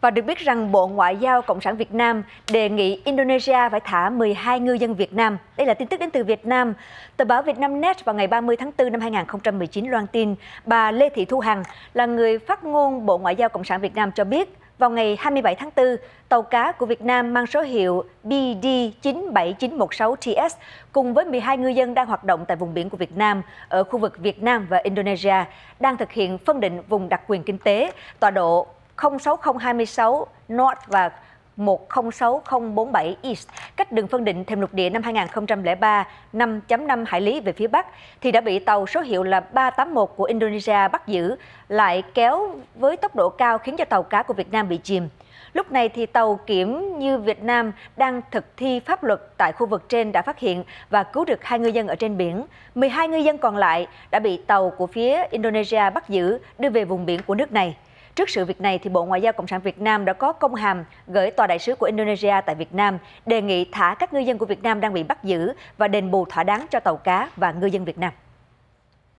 Và được biết rằng Bộ Ngoại giao Cộng sản Việt Nam đề nghị Indonesia phải thả 12 ngư dân Việt Nam. Đây là tin tức đến từ Việt Nam. Tờ báo Việt Nam Net vào ngày 30 tháng 4 năm 2019 loan tin bà Lê Thị Thu Hằng là người phát ngôn Bộ Ngoại giao Cộng sản Việt Nam cho biết vào ngày 27 tháng 4, tàu cá của Việt Nam mang số hiệu BD97916TS cùng với 12 ngư dân đang hoạt động tại vùng biển của Việt Nam ở khu vực Việt Nam và Indonesia đang thực hiện phân định vùng đặc quyền kinh tế tọa độ 06026 North và 106047 East, cách đường phân định thềm lục địa năm 2003 5.5 hải lý về phía Bắc, thì đã bị tàu số hiệu là 381 của Indonesia bắt giữ, lại kéo với tốc độ cao khiến cho tàu cá của Việt Nam bị chìm. Lúc này thì tàu kiểm như Việt Nam đang thực thi pháp luật tại khu vực trên đã phát hiện và cứu được hai ngư dân ở trên biển. 12 ngư dân còn lại đã bị tàu của phía Indonesia bắt giữ đưa về vùng biển của nước này. Trước sự việc này, thì Bộ Ngoại giao Cộng sản Việt Nam đã có công hàm gửi tòa đại sứ của Indonesia tại Việt Nam đề nghị thả các ngư dân của Việt Nam đang bị bắt giữ và đền bù thỏa đáng cho tàu cá và ngư dân Việt Nam.